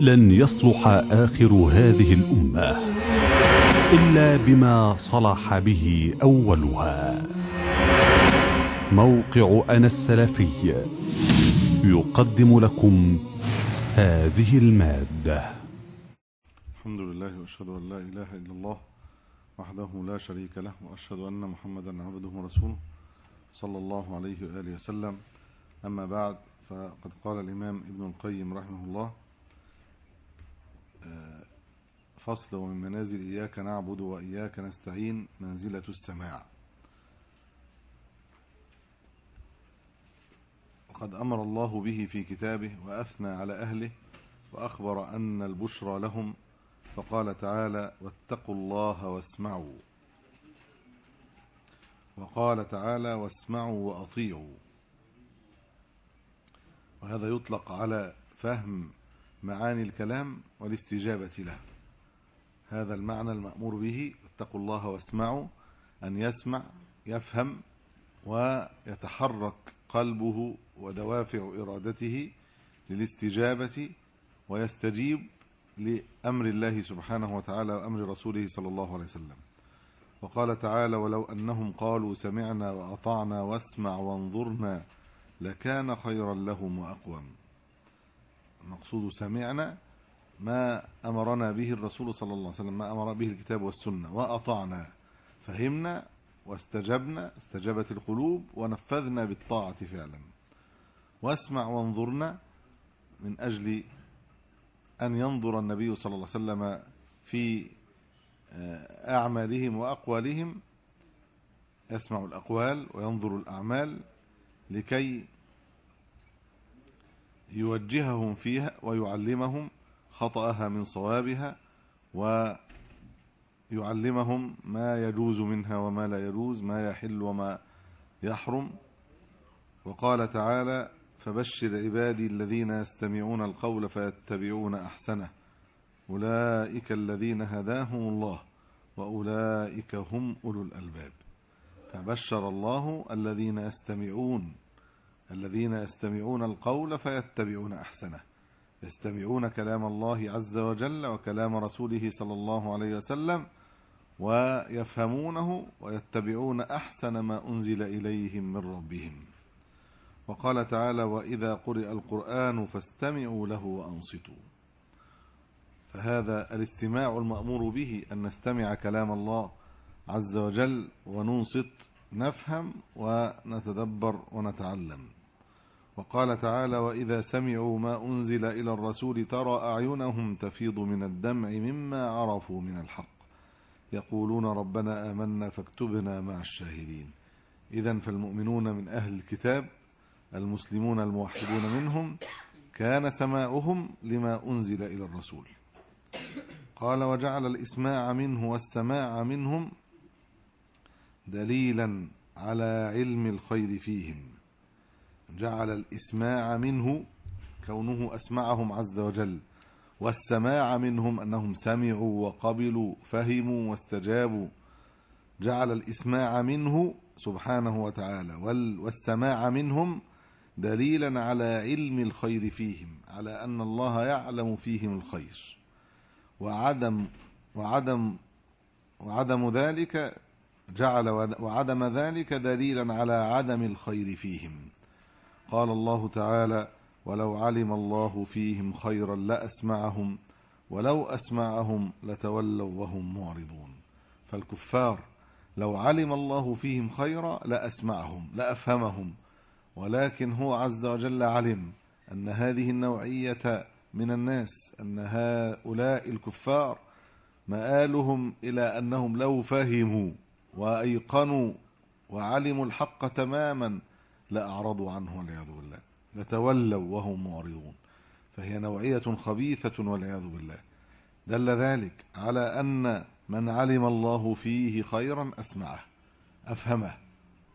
لن يصلح آخر هذه الأمة إلا بما صلح به أولها موقع أنا السلفي يقدم لكم هذه المادة الحمد لله وأشهد أن لا إله إلا الله وحده لا شريك له وأشهد أن محمدا عبده ورسوله صلى الله عليه وآله وسلم أما بعد فقد قال الإمام ابن القيم رحمه الله فصل ومن منازل إياك نعبد وإياك نستعين منزلة السماع وقد أمر الله به في كتابه وأثنى على أهله وأخبر أن البشرى لهم فقال تعالى واتقوا الله واسمعوا وقال تعالى واسمعوا وأطيعوا وهذا يطلق على فهم معاني الكلام والاستجابة له هذا المعنى المأمور به اتقوا الله واسمعوا أن يسمع يفهم ويتحرك قلبه ودوافع إرادته للاستجابة ويستجيب لأمر الله سبحانه وتعالى وأمر رسوله صلى الله عليه وسلم وقال تعالى ولو أنهم قالوا سمعنا وأطعنا واسمع وانظرنا لكان خيرا لهم وأقوم مقصود سمعنا ما أمرنا به الرسول صلى الله عليه وسلم ما أمر به الكتاب والسنة وأطعنا فهمنا واستجبنا استجابت القلوب ونفذنا بالطاعة فعلا واسمع وانظرنا من أجل أن ينظر النبي صلى الله عليه وسلم في آه، أعمالهم وأقوالهم يسمع الأقوال وينظر الأعمال لكي يوجههم فيها ويعلمهم خطأها من صوابها ويعلمهم ما يجوز منها وما لا يجوز ما يحل وما يحرم وقال تعالى فبشر عبادي الذين يستمعون القول فيتبعون احسنه اولئك الذين هداهم الله واولئك هم اولو الالباب فبشر الله الذين يستمعون الذين يستمعون القول فيتبعون احسنه يستمعون كلام الله عز وجل وكلام رسوله صلى الله عليه وسلم ويفهمونه ويتبعون احسن ما انزل اليهم من ربهم وقال تعالى واذا قرئ القران فاستمعوا له وانصتوا فهذا الاستماع المامور به ان نستمع كلام الله عز وجل وننصت نفهم ونتدبر ونتعلم وقال تعالى واذا سمعوا ما انزل الى الرسول ترى اعينهم تفيض من الدمع مما عرفوا من الحق يقولون ربنا امنا فاكتبنا مع الشاهدين اذا فالمؤمنون من اهل الكتاب المسلمون الموحدون منهم كان سماؤهم لما انزل الى الرسول قال وجعل الاسماع منه والسماع منهم دليلا على علم الخير فيهم جعل الإسماع منه كونه أسمعهم عز وجل والسماع منهم أنهم سمعوا وقبلوا فهموا واستجابوا جعل الإسماع منه سبحانه وتعالى والسماع منهم دليلا على علم الخير فيهم على أن الله يعلم فيهم الخير وعدم وعدم وعدم ذلك جعل وعدم ذلك دليلا على عدم الخير فيهم قال الله تعالى ولو علم الله فيهم خيرا لاسمعهم ولو اسمعهم لتولوا وهم معرضون فالكفار لو علم الله فيهم خيرا لاسمعهم لافهمهم ولكن هو عز وجل علم ان هذه النوعيه من الناس ان هؤلاء الكفار مآلهم الى انهم لو فهموا وايقنوا وعلموا الحق تماما لا أعرضوا عنه والعياذ بالله لتولوا وهم معرضون فهي نوعية خبيثة والعياذ بالله دل ذلك على أن من علم الله فيه خيرا أسمعه أفهمه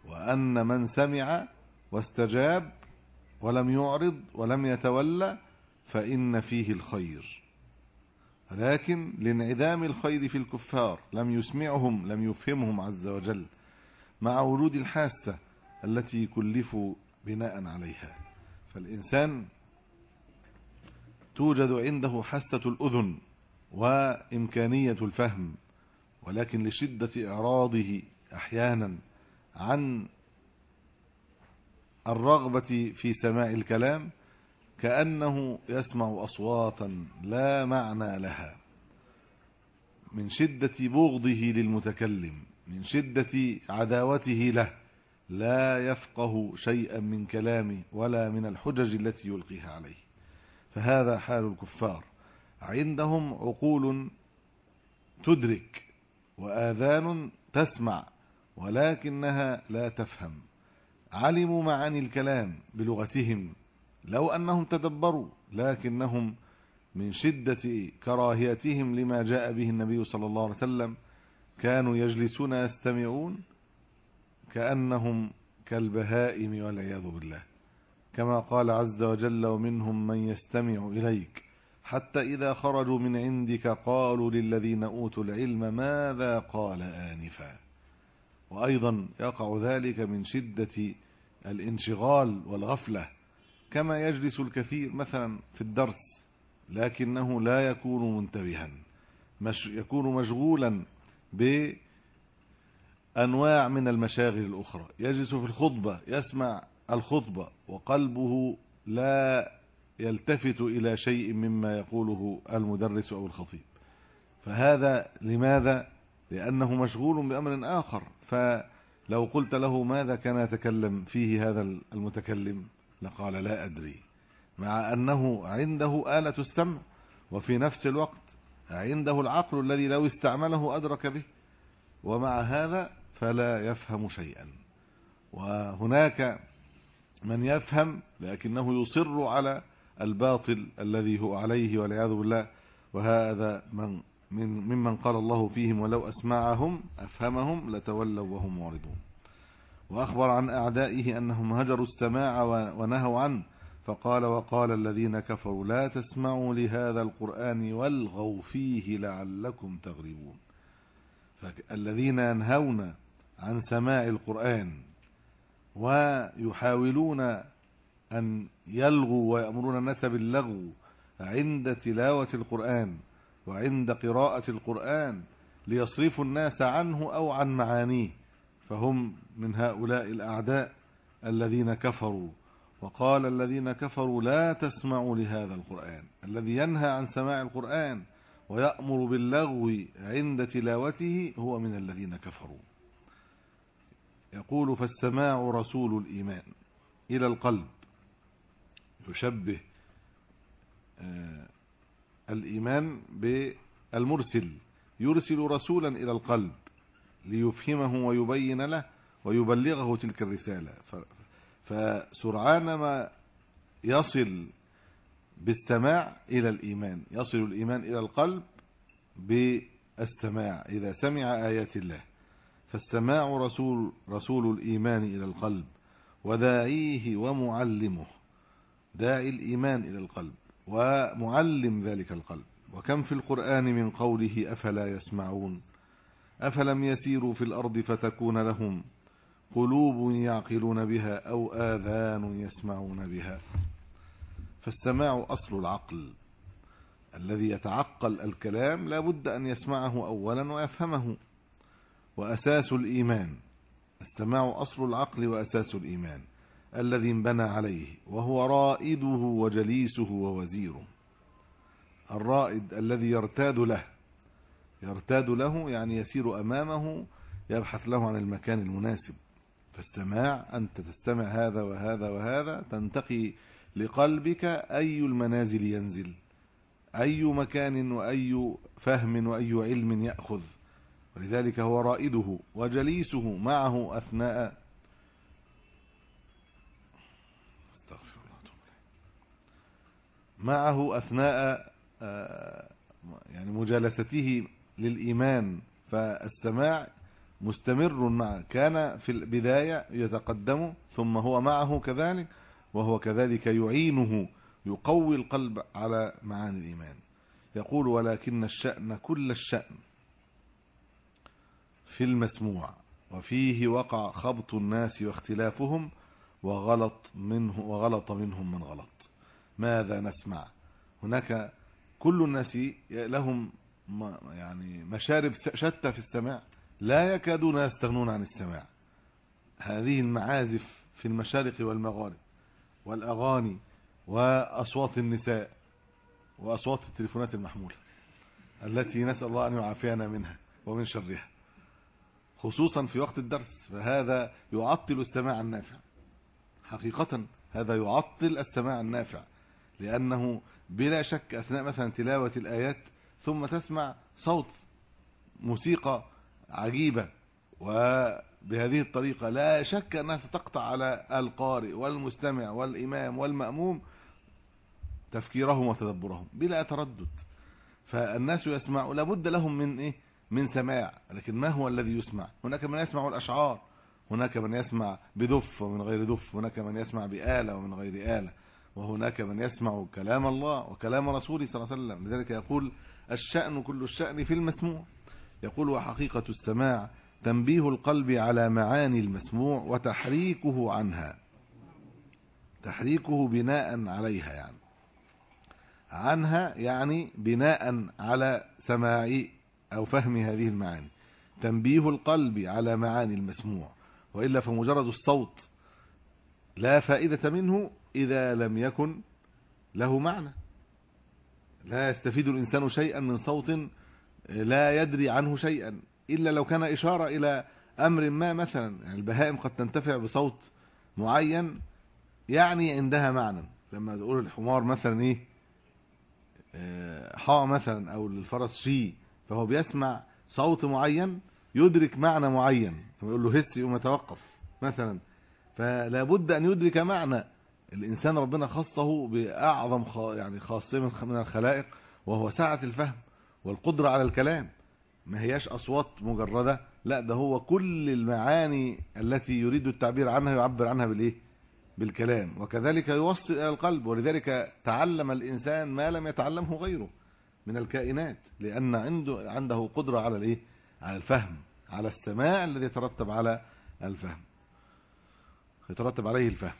وأن من سمع واستجاب ولم يعرض ولم يتولى فإن فيه الخير ولكن لانعدام الخير في الكفار لم يسمعهم لم يفهمهم عز وجل مع وجود الحاسة التي كلفوا بناء عليها فالإنسان توجد عنده حاسة الأذن وإمكانية الفهم ولكن لشدة إعراضه أحيانا عن الرغبة في سماع الكلام كأنه يسمع أصواتا لا معنى لها من شدة بغضه للمتكلم من شدة عداوته له لا يفقه شيئا من كلامي ولا من الحجج التي يلقيها عليه فهذا حال الكفار عندهم عقول تدرك واذان تسمع ولكنها لا تفهم علموا معاني الكلام بلغتهم لو انهم تدبروا لكنهم من شده كراهيتهم لما جاء به النبي صلى الله عليه وسلم كانوا يجلسون يستمعون كأنهم كالبهائم والعياذ بالله كما قال عز وجل ومنهم من يستمع إليك حتى إذا خرجوا من عندك قالوا للذين أوتوا العلم ماذا قال آنفا وأيضا يقع ذلك من شدة الانشغال والغفلة كما يجلس الكثير مثلا في الدرس لكنه لا يكون منتبها مش يكون مشغولا ب. أنواع من المشاغل الأخرى يجلس في الخطبة يسمع الخطبة وقلبه لا يلتفت إلى شيء مما يقوله المدرس أو الخطيب فهذا لماذا؟ لأنه مشغول بأمر آخر فلو قلت له ماذا كان يتكلم فيه هذا المتكلم لقال لا أدري مع أنه عنده آلة السمع وفي نفس الوقت عنده العقل الذي لو استعمله أدرك به ومع هذا فلا يفهم شيئا وهناك من يفهم لكنه يصر على الباطل الذي هو عليه والعياذ بالله وهذا من من ممن قال الله فيهم ولو اسمعهم افهمهم لتولوا وهم معرضون واخبر عن اعدائه انهم هجروا السماع ونهوا عنه فقال وقال الذين كفروا لا تسمعوا لهذا القران والغوا فيه لعلكم تغلبون فالذين ينهون عن سماع القرآن ويحاولون أن يلغوا ويأمرون الناس باللغو عند تلاوة القرآن وعند قراءة القرآن ليصرفوا الناس عنه أو عن معانيه فهم من هؤلاء الأعداء الذين كفروا وقال الذين كفروا لا تسمعوا لهذا القرآن الذي ينهى عن سماع القرآن ويأمر باللغو عند تلاوته هو من الذين كفروا يقول فالسماع رسول الإيمان إلى القلب يشبه آه، الإيمان بالمرسل يرسل رسولا إلى القلب ليفهمه ويبين له ويبلغه تلك الرسالة فسرعان ما يصل بالسماع إلى الإيمان يصل الإيمان إلى القلب بالسماع إذا سمع آيات الله فالسماع رسول, رسول الإيمان إلى القلب وداعيه ومعلمه داعي الإيمان إلى القلب ومعلم ذلك القلب وكم في القرآن من قوله أفلا يسمعون أفلم يسيروا في الأرض فتكون لهم قلوب يعقلون بها أو آذان يسمعون بها فالسماع أصل العقل الذي يتعقل الكلام لا بد أن يسمعه أولا ويفهمه وأساس الإيمان السماع أصل العقل وأساس الإيمان الذي انبنى عليه وهو رائده وجليسه ووزيره الرائد الذي يرتاد له يرتاد له يعني يسير أمامه يبحث له عن المكان المناسب فالسماع أنت تستمع هذا وهذا وهذا تنتقي لقلبك أي المنازل ينزل أي مكان وأي فهم وأي علم يأخذ ولذلك هو رائده وجليسه معه أثناء استغفر الله معه أثناء آه، يعني مجالسته للإيمان فالسماع مستمر معه كان في البداية يتقدم ثم هو معه كذلك وهو كذلك يعينه يقوي القلب على معاني الإيمان يقول ولكن الشأن كل الشأن في المسموع وفيه وقع خبط الناس واختلافهم وغلط منه وغلط منهم من غلط ماذا نسمع هناك كل الناس لهم يعني مشارب شتى في السماع لا يكادون يستغنون عن السماع هذه المعازف في المشارق والمغارب والأغاني وأصوات النساء وأصوات التليفونات المحمولة التي نسأل الله أن يعافينا منها ومن شرها خصوصا في وقت الدرس فهذا يعطل السماع النافع حقيقة هذا يعطل السماع النافع لأنه بلا شك أثناء مثلا تلاوة الآيات ثم تسمع صوت موسيقى عجيبة وبهذه الطريقة لا شك أنها ستقطع على القارئ والمستمع والإمام والمأموم تفكيرهم وتدبرهم بلا تردد فالناس يسمعوا لابد لهم من إيه من سماع لكن ما هو الذي يسمع هناك من يسمع الأشعار هناك من يسمع بدف ومن غير دف هناك من يسمع بآلة ومن غير آلة وهناك من يسمع كلام الله وكلام رسوله صلى الله عليه وسلم لذلك يقول الشأن كل الشأن في المسموع يقول وحقيقة السماع تنبيه القلب على معاني المسموع وتحريكه عنها تحريكه بناء عليها يعني عنها يعني بناء على سماع أو فهم هذه المعاني تنبيه القلب على معاني المسموع وإلا فمجرد الصوت لا فائدة منه إذا لم يكن له معنى لا يستفيد الإنسان شيئا من صوت لا يدري عنه شيئا إلا لو كان إشارة إلى أمر ما مثلا يعني البهائم قد تنتفع بصوت معين يعني عندها معنى لما تقول الحمار مثلا إيه آه، حا مثلا أو الفرس شي فهو بيسمع صوت معين يدرك معنى معين يقول له هس يقوم يتوقف مثلا فلا بد ان يدرك معنى الانسان ربنا خصه باعظم يعني خاصيه من الخلائق وهو سعه الفهم والقدره على الكلام ما هياش اصوات مجرده لا ده هو كل المعاني التي يريد التعبير عنها يعبر عنها بالايه بالكلام وكذلك يوصل الى القلب ولذلك تعلم الانسان ما لم يتعلمه غيره من الكائنات لأن عنده عنده قدرة على الإيه؟ على الفهم على السماع الذي يترتب على الفهم يترتب عليه الفهم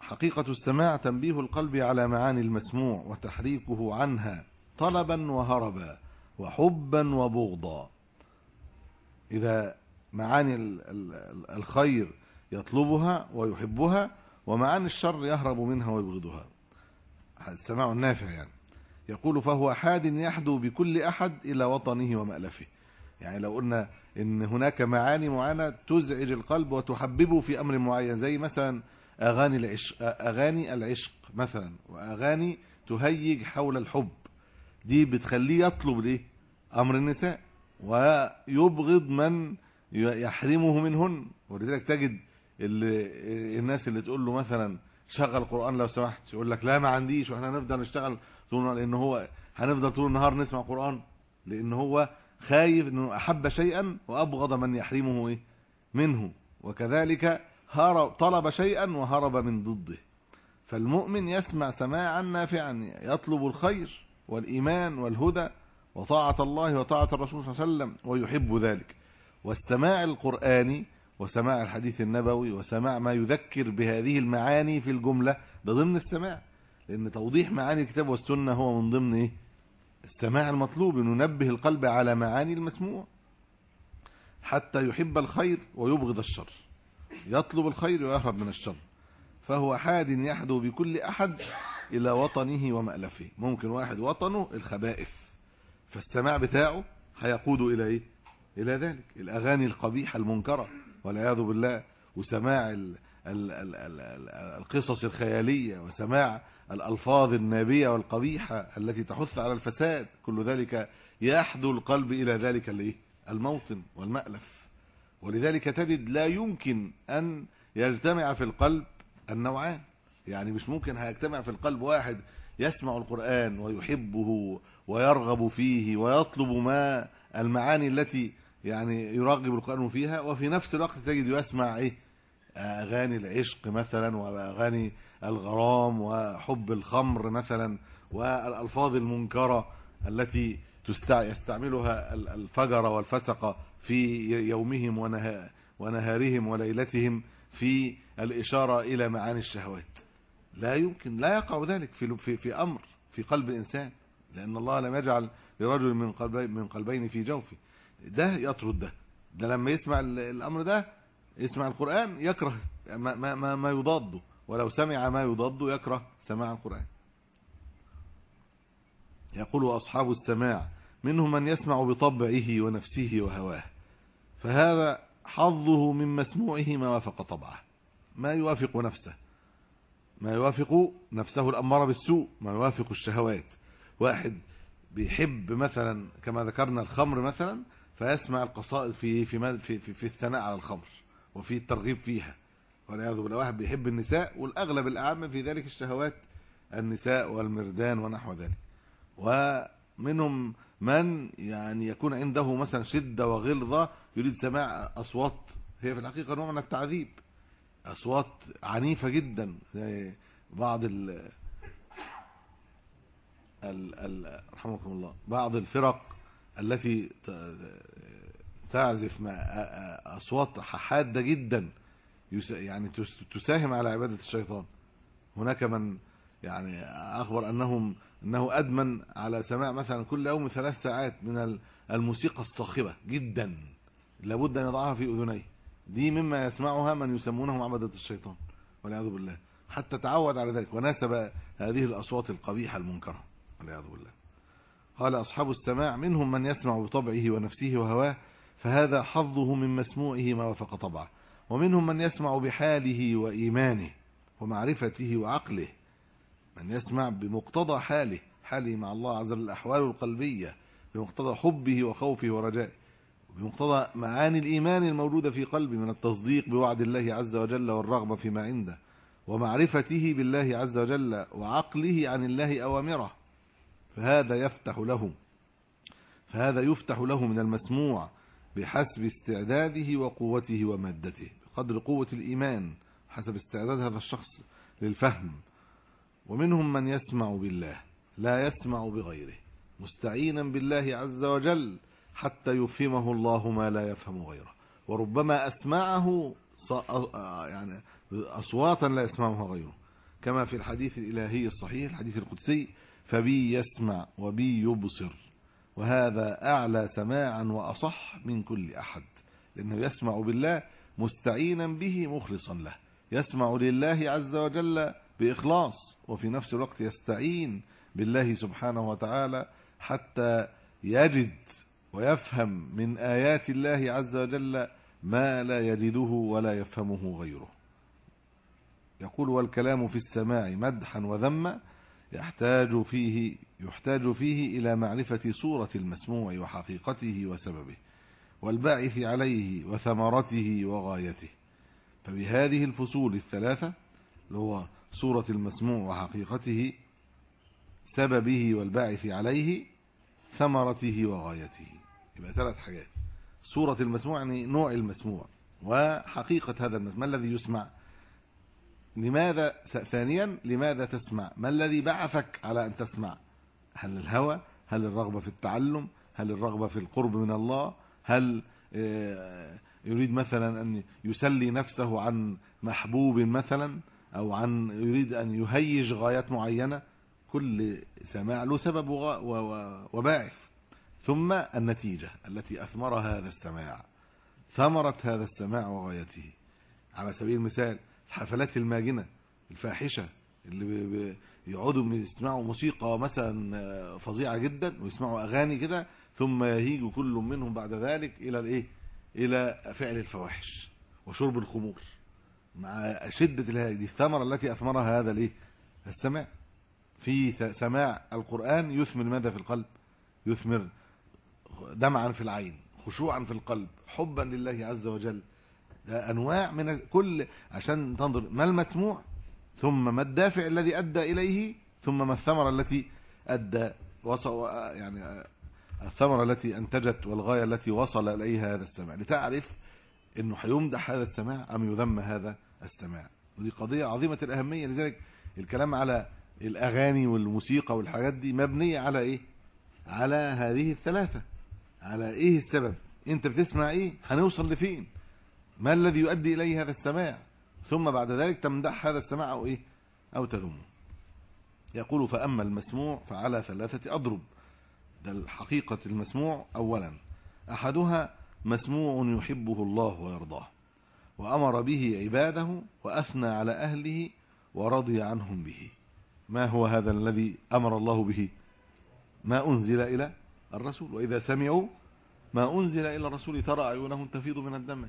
حقيقة السماع تنبيه القلب على معاني المسموع وتحريكه عنها طلبا وهربا وحبا وبغضا إذا معاني الخير يطلبها ويحبها ومعاني الشر يهرب منها ويبغضها السماع النافع يعني يقول فهو حاد يحدو بكل أحد إلى وطنه ومألفه يعني لو قلنا إن هناك معاني معينة تزعج القلب وتحببه في أمر معين زي مثلا أغاني العشق, أغاني العشق مثلا وأغاني تهيج حول الحب دي بتخليه يطلب ليه أمر النساء ويبغض من يحرمه منهن ولذلك تجد الناس اللي تقول له مثلا شغل قرآن لو سمحت يقول لك لا ما عنديش واحنا نفضل نشتغل طول لان هو هنفضل طول النهار نسمع قران لان هو خايف انه احب شيئا وابغض من يحرمه ايه منه وكذلك هرب طلب شيئا وهرب من ضده فالمؤمن يسمع سماعا نافعا يطلب الخير والايمان والهدى وطاعه الله وطاعه الرسول صلى الله عليه وسلم ويحب ذلك والسماع القراني وسماع الحديث النبوي وسماع ما يذكر بهذه المعاني في الجمله ده ضمن السماع لأن توضيح معاني الكتاب والسنة هو من ضمن إيه؟ السماع المطلوب أن ننبه القلب على معاني المسموع حتى يحب الخير ويبغض الشر يطلب الخير ويهرب من الشر فهو حاد يحدو بكل أحد إلى وطنه ومألفه ممكن واحد وطنه الخبائث فالسماع بتاعه هيقود إلى إيه؟ إلى ذلك الأغاني القبيحة المنكرة والعياذ بالله وسماع القصص الخيالية وسماع الألفاظ النابية والقبيحة التي تحث على الفساد كل ذلك يحدو القلب إلى ذلك الموطن والمألف ولذلك تجد لا يمكن أن يجتمع في القلب النوعان يعني مش ممكن هيجتمع في القلب واحد يسمع القرآن ويحبه ويرغب فيه ويطلب ما المعاني التي يعني يرغب القرآن فيها وفي نفس الوقت تجد يسمع إيه أغاني العشق مثلا وأغاني الغرام وحب الخمر مثلا والألفاظ المنكرة التي يستعملها الفجر والفسق في يومهم ونهارهم وليلتهم في الإشارة إلى معاني الشهوات لا يمكن لا يقع ذلك في في في أمر في قلب إنسان لأن الله لم يجعل لرجل من قلبين من قلبين في جوفه ده يطرد ده ده لما يسمع الأمر ده يسمع القرآن يكره ما ما ما, ما يضاده ولو سمع ما يضاد يكره سماع القرآن يقول أصحاب السماع منهم من يسمع بطبعه ونفسه وهواه فهذا حظه من مسموعه ما وافق طبعه ما يوافق نفسه ما يوافق نفسه الأمارة بالسوء ما يوافق الشهوات واحد بيحب مثلا كما ذكرنا الخمر مثلا فيسمع القصائد في في في, في, في الثناء على الخمر وفي الترغيب فيها والعياذ بالله واحد بيحب النساء والاغلب الاعم في ذلك الشهوات النساء والمردان ونحو ذلك ومنهم من يعني يكون عنده مثلا شده وغلظه يريد سماع اصوات هي في الحقيقه نوع من التعذيب اصوات عنيفه جدا زي بعض ال رحمكم الله بعض الفرق التي تعزف مع اصوات حاده جدا يعني تساهم على عبادة الشيطان هناك من يعني أخبر أنهم أنه أدمن على سماع مثلا كل يوم ثلاث ساعات من الموسيقى الصاخبة جدا لابد أن يضعها في أذنيه دي مما يسمعها من يسمونهم عبدة الشيطان والعياذ بالله حتى تعود على ذلك وناسب هذه الأصوات القبيحة المنكرة والعياذ بالله قال أصحاب السماع منهم من يسمع بطبعه ونفسه وهواه فهذا حظه من مسموعه ما وافق طبعه ومنهم من يسمع بحاله وإيمانه ومعرفته وعقله من يسمع بمقتضى حاله حاله مع الله عز وجل الأحوال القلبية بمقتضى حبه وخوفه ورجائه بمقتضى معاني الإيمان الموجودة في قلبه من التصديق بوعد الله عز وجل والرغبة فيما عنده ومعرفته بالله عز وجل وعقله عن الله أوامره فهذا يفتح له فهذا يفتح له من المسموع بحسب استعداده وقوته ومادته بقدر قوة الإيمان حسب استعداد هذا الشخص للفهم ومنهم من يسمع بالله لا يسمع بغيره مستعينا بالله عز وجل حتى يفهمه الله ما لا يفهم غيره وربما أسمعه يعني أصواتا لا يسمعها غيره كما في الحديث الإلهي الصحيح الحديث القدسي فبي يسمع وبي يبصر وهذا أعلى سماعا وأصح من كل أحد لأنه يسمع بالله مستعينا به مخلصا له يسمع لله عز وجل بإخلاص وفي نفس الوقت يستعين بالله سبحانه وتعالى حتى يجد ويفهم من آيات الله عز وجل ما لا يجده ولا يفهمه غيره يقول والكلام في السماع مدحا وذما يحتاج فيه يحتاج فيه إلى معرفة صورة المسموع وحقيقته وسببه والباعث عليه وثمرته وغايته فبهذه الفصول الثلاثة اللي هو صورة المسموع وحقيقته سببه والباعث عليه ثمرته وغايته يبقى ثلاث حاجات صورة المسموع يعني نوع المسموع وحقيقة هذا المسموع ما الذي يسمع لماذا ثانيا لماذا تسمع ما الذي بعثك على أن تسمع هل الهوى هل الرغبة في التعلم هل الرغبة في القرب من الله هل آه، يريد مثلا أن يسلي نفسه عن محبوب مثلا أو عن يريد أن يهيج غايات معينة كل سماع له سبب وباعث ثم النتيجة التي أثمرها هذا السماع ثمرة هذا السماع وغايته على سبيل المثال الحفلات الماجنه الفاحشه اللي يقعدوا بيسمعوا موسيقى مثلا آه، فظيعه جدا ويسمعوا اغاني كده ثم يهيج كل منهم بعد ذلك الى الايه الى فعل الفواحش وشرب الخمور مع شده دي الثمره التي اثمرها هذا الايه السماع في سماع القران يثمر ماذا في القلب يثمر دمعا في العين خشوعا في القلب حبا لله عز وجل انواع من كل عشان تنظر ما المسموع ثم ما الدافع الذي ادى اليه ثم ما الثمره التي ادى وصل يعني الثمره التي انتجت والغايه التي وصل اليها هذا السماع لتعرف انه هيمدح هذا السماع ام يذم هذا السماع ودي قضيه عظيمه الاهميه لذلك الكلام على الاغاني والموسيقى والحاجات دي مبنيه على ايه على هذه الثلاثه على ايه السبب انت بتسمع ايه هنوصل لفين ما الذي يؤدي إليه هذا السماع ثم بعد ذلك تمدح هذا السماع أو إيه أو تذمه يقول فأما المسموع فعلى ثلاثة أضرب ده الحقيقة المسموع أولا أحدها مسموع يحبه الله ويرضاه وأمر به عباده وأثنى على أهله ورضي عنهم به ما هو هذا الذي أمر الله به ما أنزل إلى الرسول وإذا سمعوا ما أنزل إلى الرسول ترى عيونهم تفيض من الدمع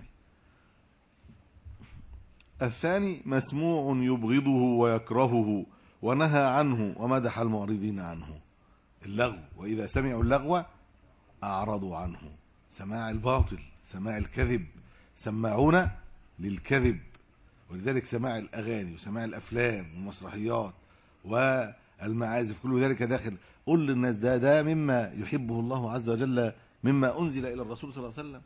الثاني مسموع يبغضه ويكرهه ونهى عنه ومدح المعرضين عنه اللغو وإذا سمعوا اللغو أعرضوا عنه سماع الباطل سماع الكذب سماعون للكذب ولذلك سماع الأغاني وسماع الأفلام والمسرحيات والمعازف كل ذلك داخل قل للناس ده ده مما يحبه الله عز وجل مما أنزل إلى الرسول صلى الله عليه وسلم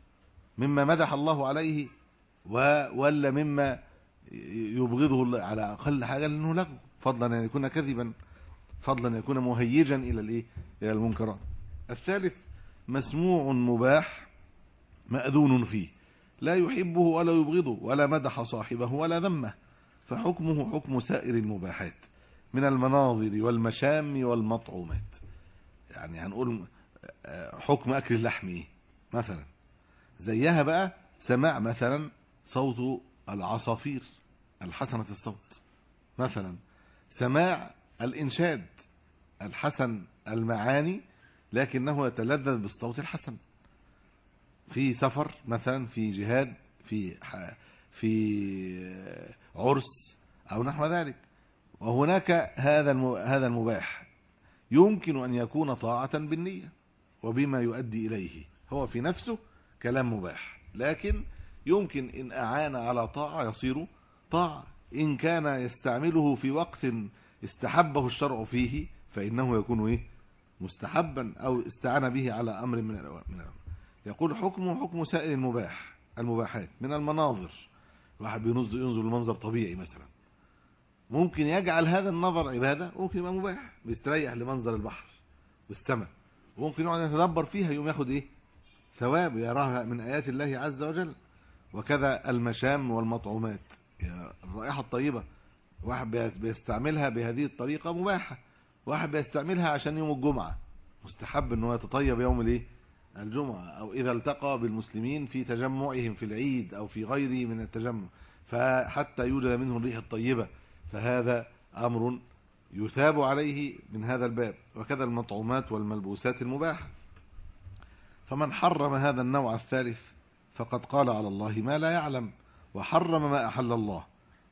مما مدح الله عليه ولا مما يبغضه على اقل حاجه لانه لغو فضلا ان يكون كذبا فضلا ان يكون مهيجا الى الايه الى المنكرات الثالث مسموع مباح ماذون فيه لا يحبه ولا يبغضه ولا مدح صاحبه ولا ذمه فحكمه حكم سائر المباحات من المناظر والمشام والمطعومات يعني هنقول آه، حكم اكل اللحم ايه مثلا زيها بقى سماع مثلا صوت العصافير الحسنة الصوت مثلا سماع الإنشاد الحسن المعاني لكنه يتلذذ بالصوت الحسن في سفر مثلا في جهاد في في عرس او نحو ذلك وهناك هذا هذا المباح يمكن ان يكون طاعه بالنيه وبما يؤدي اليه هو في نفسه كلام مباح لكن يمكن إن أعان على طاعة يصير طاعة إن كان يستعمله في وقت استحبه الشرع فيه فإنه يكون إيه مستحبا أو استعان به على أمر من الأوامر يقول حكمه حكم سائر المباح المباحات من المناظر الواحد بينظر ينظر لمنظر طبيعي مثلا ممكن يجعل هذا النظر عبادة ممكن يبقى مباح بيستريح لمنظر البحر والسماء وممكن يقعد يتدبر فيها يوم ياخد ايه ثواب يراها من آيات الله عز وجل وكذا المشام والمطعومات الرائحة الطيبة واحد بيستعملها بهذه الطريقة مباحة واحد بيستعملها عشان يوم الجمعة مستحب انه يتطيب يوم الايه الجمعة او اذا التقى بالمسلمين في تجمعهم في العيد او في غيره من التجمع فحتى يوجد منه الريح الطيبة فهذا امر يثاب عليه من هذا الباب وكذا المطعومات والملبوسات المباحة فمن حرم هذا النوع الثالث فقد قال على الله ما لا يعلم وحرم ما أحل الله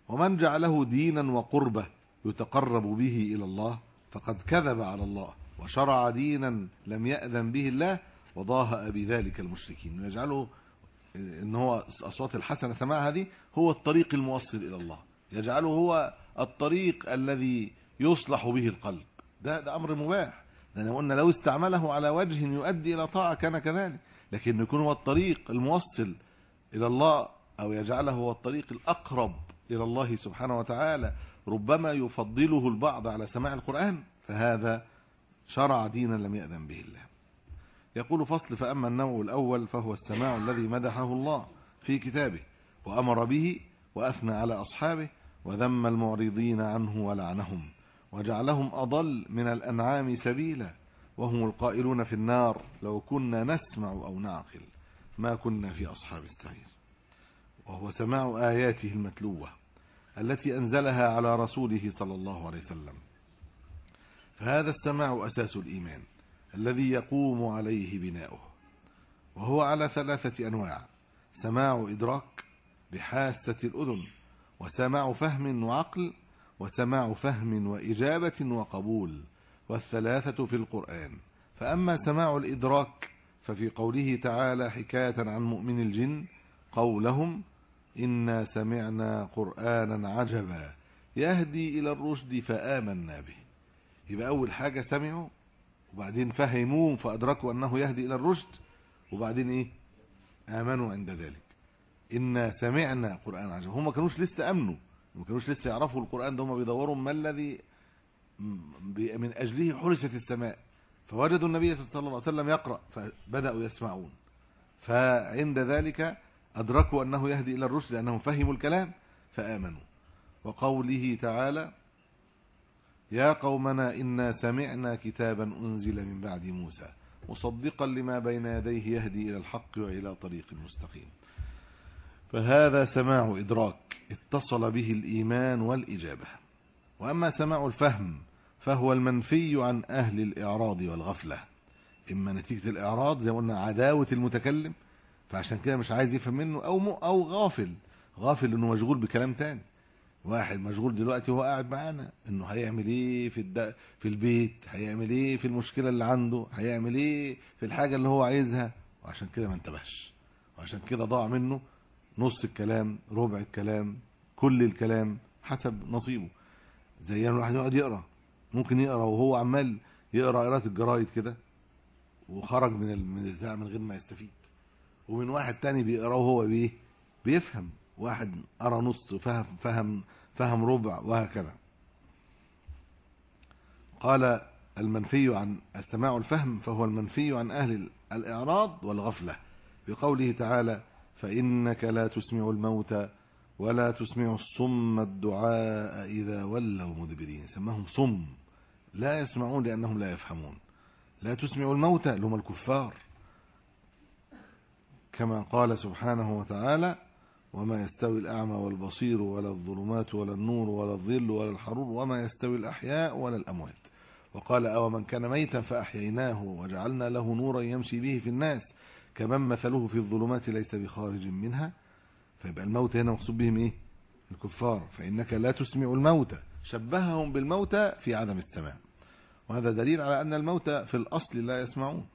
ومن جعله دينا وقربة يتقرب به إلى الله فقد كذب على الله وشرع دينا لم يأذن به الله وضاهى بذلك المشركين ويجعله ان هو اصوات الحسنه سماع هذه هو الطريق الموصل الى الله يجعله هو الطريق الذي يصلح به القلب ده ده امر مباح لان قلنا لو استعمله على وجه يؤدي الى طاعه كان كذلك لكن يكون هو الطريق الموصل إلى الله أو يجعله هو الطريق الأقرب إلى الله سبحانه وتعالى ربما يفضله البعض على سماع القرآن فهذا شرع دينا لم يأذن به الله يقول فصل فأما النوع الأول فهو السماع الذي مدحه الله في كتابه وأمر به وأثنى على أصحابه وذم المعرضين عنه ولعنهم وجعلهم أضل من الأنعام سبيلا وهم القائلون في النار لو كنا نسمع أو نعقل ما كنا في أصحاب السعير وهو سماع آياته المتلوة التي أنزلها على رسوله صلى الله عليه وسلم فهذا السماع أساس الإيمان الذي يقوم عليه بناؤه وهو على ثلاثة أنواع سماع إدراك بحاسة الأذن وسماع فهم وعقل وسماع فهم وإجابة وقبول والثلاثة في القرآن فأما سماع الإدراك ففي قوله تعالى حكاية عن مؤمن الجن قولهم إنا سمعنا قرآنا عجبا يهدي إلى الرشد فآمنا به يبقى أول حاجة سمعوا وبعدين فهموه فأدركوا أنه يهدي إلى الرشد وبعدين إيه آمنوا عند ذلك إنا سمعنا قرآن عجبا هم ما كانوش لسه أمنوا ما كانوش لسه يعرفوا القرآن ده هم بيدوروا ما الذي من أجله حرست السماء فوجدوا النبي صلى الله عليه وسلم يقرأ فبدأوا يسمعون فعند ذلك أدركوا أنه يهدي إلى الرشد لأنهم فهموا الكلام فآمنوا وقوله تعالى يا قومنا إنا سمعنا كتابا أنزل من بعد موسى مصدقا لما بين يديه يهدي إلى الحق وإلى طريق مستقيم فهذا سماع إدراك اتصل به الإيمان والإجابة وأما سماع الفهم فهو المنفي عن أهل الإعراض والغفلة إما نتيجة الإعراض زي ما قلنا عداوة المتكلم فعشان كده مش عايز يفهم منه أو مو أو غافل غافل إنه مشغول بكلام تاني واحد مشغول دلوقتي وهو قاعد معانا إنه هيعمل إيه في الد... في البيت هيعمل إيه في المشكلة اللي عنده هيعمل إيه في الحاجة اللي هو عايزها وعشان كده ما انتبهش وعشان كده ضاع منه نص الكلام ربع الكلام كل الكلام حسب نصيبه زي يعني الواحد يقعد يقرا ممكن يقرا وهو عمال يقرا قراءه الجرايد كده وخرج من من من غير ما يستفيد ومن واحد تاني بيقرا وهو بيه بيفهم واحد قرا نص وفهم فهم فهم ربع وهكذا قال المنفي عن السماع الفهم فهو المنفي عن أهل الإعراض والغفلة بقوله تعالى فإنك لا تسمع الموتى ولا تسمع الصم الدعاء إذا ولوا مدبرين سماهم صم لا يسمعون لأنهم لا يفهمون لا تسمع الموتى لهم الكفار كما قال سبحانه وتعالى وما يستوي الأعمى والبصير ولا الظلمات ولا النور ولا الظل ولا الحرور وما يستوي الأحياء ولا الأموات وقال أو من كان ميتا فأحييناه وجعلنا له نورا يمشي به في الناس كمن مثله في الظلمات ليس بخارج منها فيبقى الموت هنا مقصود بهم إيه الكفار فإنك لا تسمع الموتى شبههم بالموتى في عدم السماع وهذا دليل على أن الموتى في الأصل لا يسمعون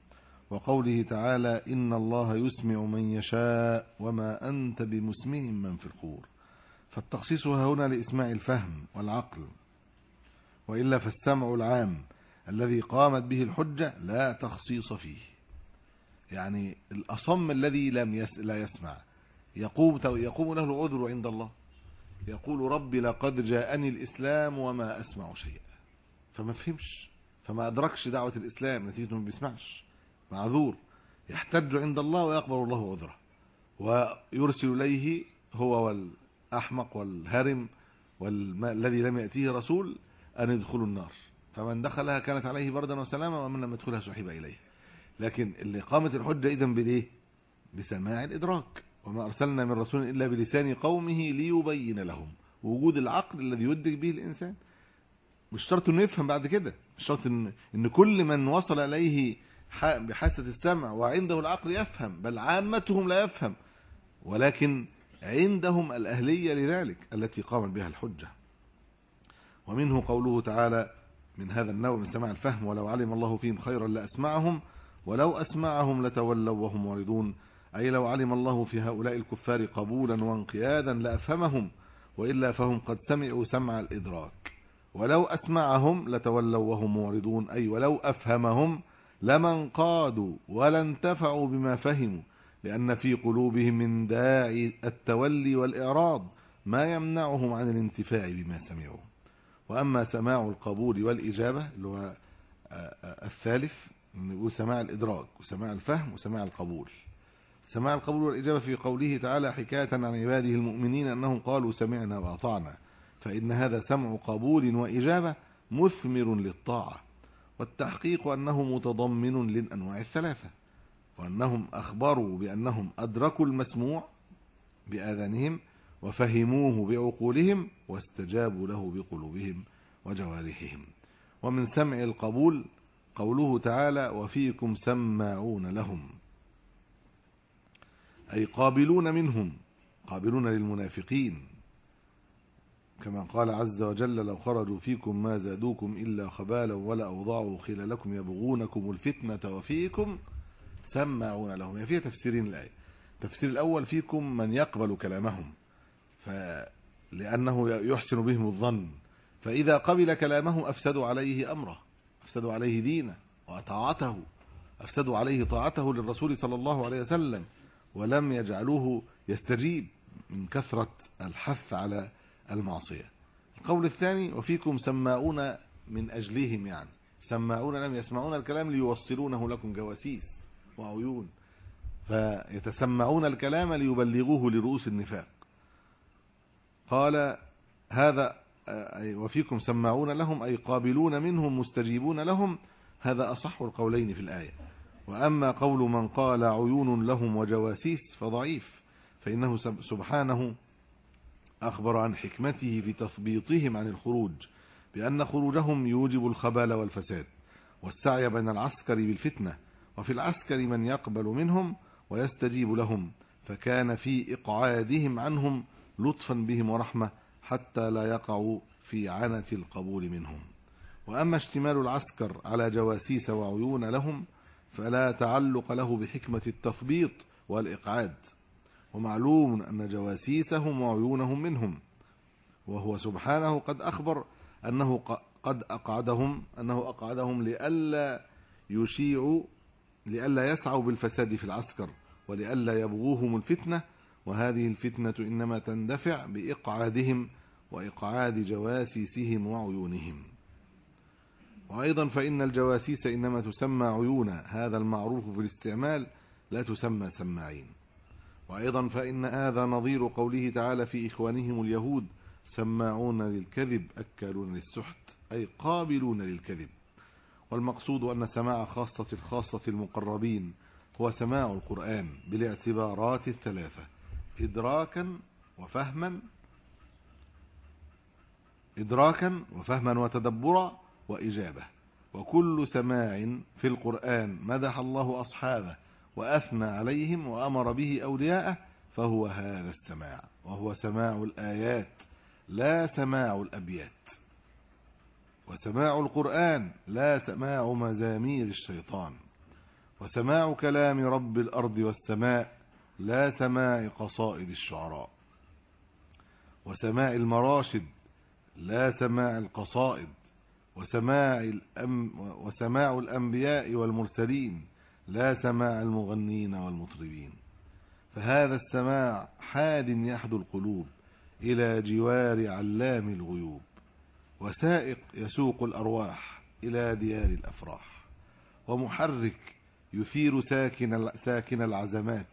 وقوله تعالى إن الله يسمع من يشاء وما أنت بمسمع من في القبور فالتخصيص هنا لإسماع الفهم والعقل وإلا فالسمع العام الذي قامت به الحجة لا تخصيص فيه يعني الأصم الذي لم يس... لا يسمع يقوم يقوم له العذر عند الله يقول ربي لقد جاءني الإسلام وما أسمع شيئا فما فهمش فما أدركش دعوة الإسلام نتيجة ما بيسمعش معذور يحتج عند الله ويقبل الله عذره ويرسل إليه هو والأحمق والهرم والذي لم يأتيه رسول أن يدخلوا النار فمن دخلها كانت عليه بردا وسلاما ومن لم يدخلها سحب إليه لكن اللي قامت الحجة إذن بإيه؟ بسماع الإدراك وما أرسلنا من رسول إلا بلسان قومه ليبين لهم وجود العقل الذي يدرك به الإنسان مش شرط انه يفهم بعد كده مش شرط ان ان كل من وصل اليه بحاسه السمع وعنده العقل يفهم بل عامتهم لا يفهم ولكن عندهم الاهليه لذلك التي قامت بها الحجه ومنه قوله تعالى من هذا النوع من سماع الفهم ولو علم الله فيهم خيرا لاسمعهم ولو اسمعهم لتولوا وهم معرضون أي لو علم الله في هؤلاء الكفار قبولا وانقيادا لأفهمهم وإلا فهم قد سمعوا سمع الإدراك ولو أسمعهم لتولوا وهم معرضون أي ولو أفهمهم لما انقادوا ولا انتفعوا بما فهموا لأن في قلوبهم من داعي التولي والإعراض ما يمنعهم عن الانتفاع بما سمعوا وأما سماع القبول والإجابة اللي هو آه، آه، الثالث سماع الإدراك وسماع الفهم وسماع القبول سماع القبول والإجابة في قوله تعالى حكاية عن عباده المؤمنين أنهم قالوا سمعنا وأطعنا فإن هذا سمع قبول وإجابة مثمر للطاعة والتحقيق أنه متضمن للأنواع الثلاثة وأنهم أخبروا بأنهم أدركوا المسموع بآذانهم وفهموه بعقولهم واستجابوا له بقلوبهم وجوارحهم ومن سمع القبول قوله تعالى وفيكم سماعون لهم أي قابلون منهم قابلون للمنافقين كما قال عز وجل لو خرجوا فيكم ما زادوكم إلا خبالا ولا أوضعوا خلالكم يبغونكم الفتنة وفيكم سمعون لهم يعني فيها تفسيرين الآية التفسير الأول فيكم من يقبل كلامهم لأنه يحسن بهم الظن فإذا قبل كلامه أفسدوا عليه أمره أفسدوا عليه دينه وطاعته أفسدوا عليه طاعته للرسول صلى الله عليه وسلم ولم يجعلوه يستجيب من كثرة الحث على المعصية القول الثاني وفيكم سماؤون من أجلهم يعني سماؤون لم يسمعون الكلام ليوصلونه لكم جواسيس وعيون فيتسمعون الكلام ليبلغوه لرؤوس النفاق قال هذا أي وفيكم سماعون لهم أي قابلون منهم مستجيبون لهم هذا أصح القولين في الآية وأما قول من قال عيون لهم وجواسيس فضعيف فإنه سبحانه أخبر عن حكمته في تثبيطهم عن الخروج بأن خروجهم يوجب الخبال والفساد والسعي بين العسكر بالفتنة وفي العسكر من يقبل منهم ويستجيب لهم فكان في إقعادهم عنهم لطفا بهم ورحمة حتى لا يقعوا في عنة القبول منهم وأما اشتمال العسكر على جواسيس وعيون لهم فلا تعلق له بحكمة التثبيط والإقعاد ومعلوم أن جواسيسهم وعيونهم منهم وهو سبحانه قد أخبر أنه قد أقعدهم أنه أقعدهم لئلا يشيعوا لئلا يسعوا بالفساد في العسكر ولئلا يبغوهم الفتنة وهذه الفتنة إنما تندفع بإقعادهم وإقعاد جواسيسهم وعيونهم وأيضا فإن الجواسيس إنما تسمى عيونا هذا المعروف في الاستعمال لا تسمى سماعين وأيضا فإن هذا نظير قوله تعالى في إخوانهم اليهود سماعون للكذب أكلون للسحت أي قابلون للكذب والمقصود أن سماع خاصة الخاصة المقربين هو سماع القرآن بالاعتبارات الثلاثة إدراكا وفهما إدراكا وفهما وتدبرا واجابه وكل سماع في القران مدح الله اصحابه واثنى عليهم وامر به اولياءه فهو هذا السماع وهو سماع الايات لا سماع الابيات وسماع القران لا سماع مزامير الشيطان وسماع كلام رب الارض والسماء لا سماع قصائد الشعراء وسماع المراشد لا سماع القصائد وسماع الأم وسماع الأنبياء والمرسلين لا سماع المغنين والمطربين فهذا السماع حاد يحدو القلوب إلى جوار علام الغيوب وسائق يسوق الأرواح إلى ديار الأفراح ومحرك يثير ساكن ساكن العزمات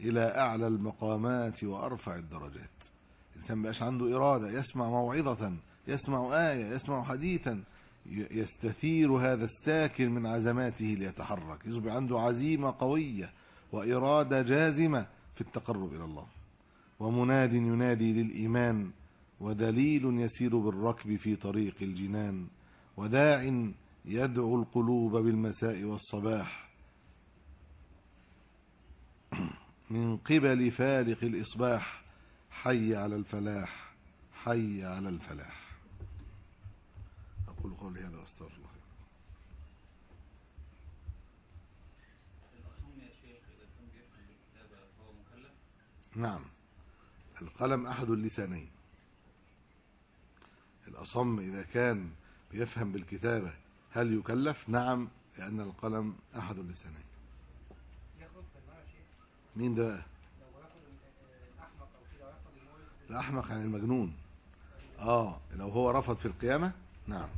إلى أعلى المقامات وأرفع الدرجات الإنسان بقاش عنده إرادة يسمع موعظة يسمع آية يسمع حديثا يستثير هذا الساكن من عزماته ليتحرك يصبح عنده عزيمة قوية وإرادة جازمة في التقرب إلى الله ومناد ينادي للإيمان ودليل يسير بالركب في طريق الجنان وداع يدعو القلوب بالمساء والصباح من قبل فالق الإصباح حي على الفلاح حي على الفلاح أقول قولي هذا وأستغفر الله نعم القلم أحد اللسانين الأصم إذا كان بيفهم بالكتابة هل يكلف؟ نعم لأن القلم أحد اللسانين مين ده؟ آه، الأحمق عن يعني المجنون آه لو هو رفض في القيامة نعم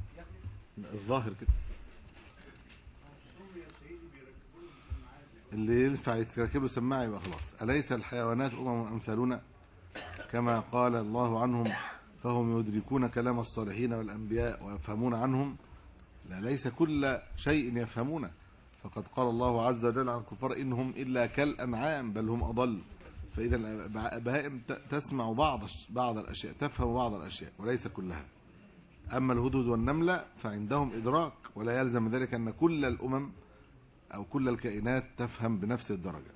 الظاهر كده اللي ينفع يركبوا سماعه يبقى خلاص أليس الحيوانات أمم أمثالنا كما قال الله عنهم فهم يدركون كلام الصالحين والأنبياء ويفهمون عنهم لا ليس كل شيء يفهمونه فقد قال الله عز وجل عن الكفار إنهم إلا كالأنعام بل هم أضل فإذا البهائم تسمع بعض بعض الأشياء تفهم بعض الأشياء وليس كلها أما الهدهد والنملة فعندهم إدراك ولا يلزم ذلك أن كل الأمم أو كل الكائنات تفهم بنفس الدرجة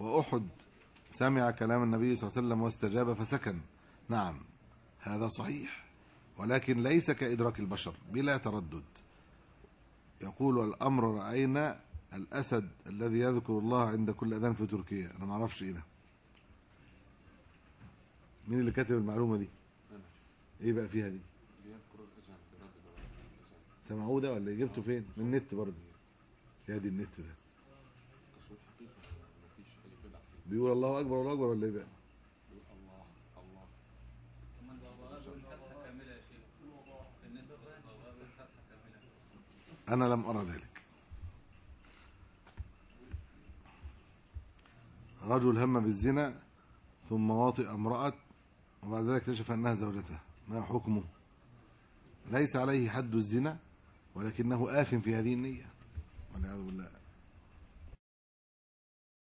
وأحد سمع كلام النبي صلى الله عليه وسلم واستجاب فسكن نعم هذا صحيح ولكن ليس كإدراك البشر بلا تردد يقول الأمر رأينا الأسد الذي يذكر الله عند كل أذان في تركيا أنا ما أعرفش إيه ده مين اللي كاتب المعلومة دي إيه بقى فيها دي سمعوه ده ولا جبته فين؟ من النت برضه يا دي النت ده بيقول الله اكبر الله اكبر ولا ايه بقى؟ أنا لم أرى ذلك رجل هم بالزنا ثم واطئ امرأة وبعد ذلك اكتشف أنها زوجته ما حكمه ليس عليه حد الزنا ولكنه آثم في هذه النية والعياذ بالله